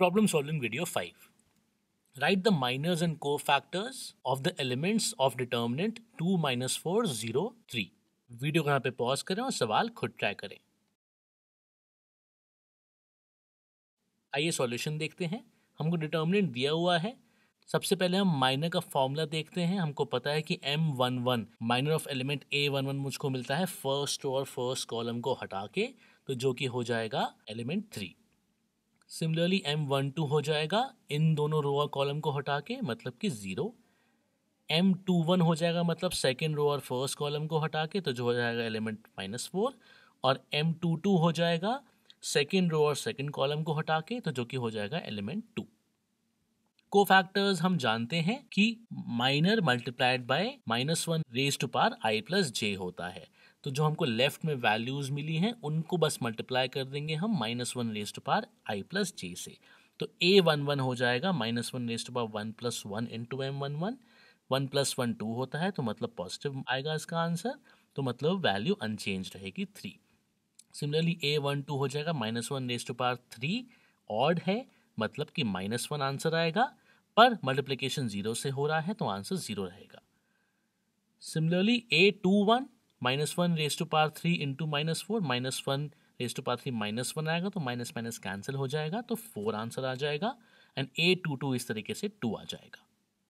Problem solving video 5. Write the minors and cofactors of the elements of determinant 2 minus 4 0 3. video ko यहाँ पे pause करें और सवाल खुद ट्राई करें आइए सॉल्यूशन देखते हैं हमको डिटर्मिनेंट दिया हुआ है सबसे पहले हम माइनर का फॉर्मूला देखते हैं हमको पता है कि M one one minor of element A one one मुझको मिलता है फर्स्ट और फर्स्ट कॉलम को हटा के तो जो कि हो जाएगा element three similarly M one two हो जाएगा इन दोनों रो और कॉलम को हटा के मतलब कि ज़ीरो एम टू वन हो जाएगा मतलब सेकेंड रो और फर्स्ट कॉलम को हटा के तो जो हो जाएगा एलिमेंट माइनस फोर और एम टू टू हो जाएगा सेकेंड रो और सेकेंड कॉलम को हटा के तो जो कि हो जाएगा एलिमेंट टू को फैक्टर्स हम जानते हैं कि minor multiplied by minus one raise to power I plus J होता है तो जो हमको लेफ्ट में वैल्यूज़ मिली हैं उनको बस मल्टीप्लाई कर देंगे हम minus one raised power I plus J से तो ए वन वन हो जाएगा minus one raised power one plus one into M one one one plus one two होता है तो मतलब पॉजिटिव आएगा इसका आंसर तो मतलब वैल्यू अनचेंज रहेगी three similarly A one two हो जाएगा minus one raised power three odd है मतलब कि माइनस वन आंसर आएगा पर मल्टीप्लीकेशन जीरो से हो रहा है तो आंसर जीरो रहेगा similarly A two one minus one raise two power three into minus four minus one raise two power three minus one आएगा तो माइनस माइनस कैंसिल हो जाएगा तो फोर आंसर आ जाएगा एंड ए टू टू इस तरीके से टू आ जाएगा